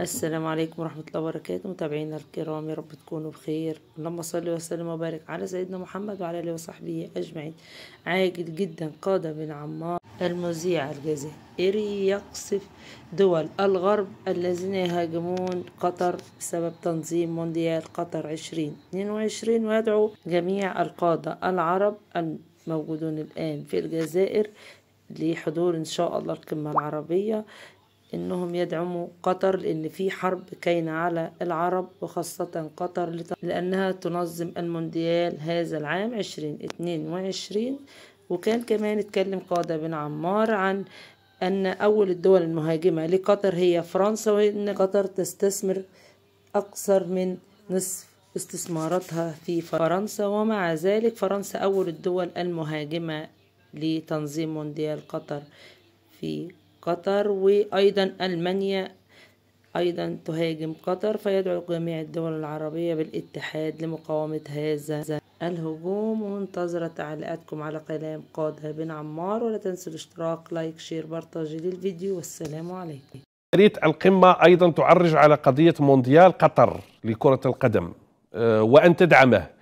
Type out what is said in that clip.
السلام عليكم ورحمة الله وبركاته متابعينا الكرام يا رب تكونوا بخير اللهم صل وسلم وبارك على سيدنا محمد وعلى آله وصحبه أجمعين عاجل جدا قادة من عمار المذيع الجزائري يقصف دول الغرب الذين يهاجمون قطر بسبب تنظيم مونديال قطر 2022 ويدعو جميع القادة العرب الموجودون الآن في الجزائر لحضور إن شاء الله القمة العربية انهم يدعموا قطر لان في حرب كاينه على العرب وخاصه قطر لانها تنظم المونديال هذا العام عشرين اتنين وعشرين وكان كمان اتكلم قاده بن عمار عن ان اول الدول المهاجمه لقطر هي فرنسا وان قطر تستثمر اكثر من نصف استثماراتها في فرنسا ومع ذلك فرنسا اول الدول المهاجمه لتنظيم مونديال قطر في قطر وأيضا ألمانيا أيضا تهاجم قطر فيدعو جميع الدول العربية بالاتحاد لمقاومة هذا الهجوم وانتظر تعليقاتكم على كلام قادها بن عمار ولا تنسوا الاشتراك لايك شير بارتاجي للفيديو والسلام عليكم ريت القمة أيضا تعرج على قضية مونديال قطر لكرة القدم أه، وأن تدعمه